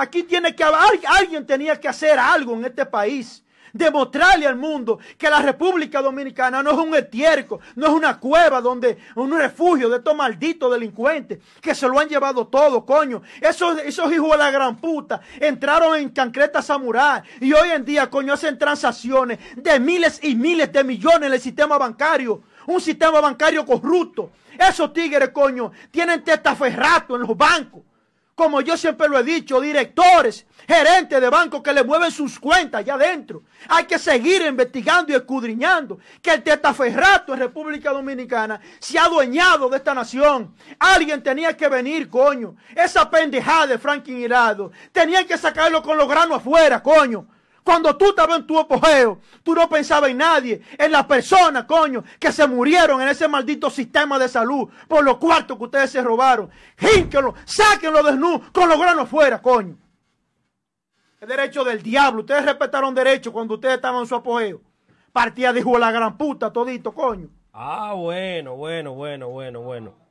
Aquí tiene que haber, alguien tenía que hacer algo en este país. Demostrarle al mundo que la República Dominicana no es un estiércol, no es una cueva donde un refugio de estos malditos delincuentes que se lo han llevado todo, coño. Esos, hijos de la gran puta entraron en cancreta Samurai y hoy en día, coño, hacen transacciones de miles y miles de millones en el sistema bancario un sistema bancario corrupto. Esos tigres, coño, tienen testaferrato en los bancos como yo siempre lo he dicho, directores, gerentes de bancos que le mueven sus cuentas allá adentro. Hay que seguir investigando y escudriñando que el tetaferrato en República Dominicana se ha adueñado de esta nación. Alguien tenía que venir, coño. Esa pendejada de Franklin Hirado. tenía que sacarlo con los granos afuera, coño. Cuando tú estabas en tu apogeo, tú no pensabas en nadie, en las personas, coño, que se murieron en ese maldito sistema de salud por los cuartos que ustedes se robaron. Hínquenlo, sáquenlo desnudo, con los granos fuera, coño. El derecho del diablo. Ustedes respetaron derecho cuando ustedes estaban en su apogeo. Partía de la gran puta, todito, coño. Ah, bueno, bueno, bueno, bueno, bueno.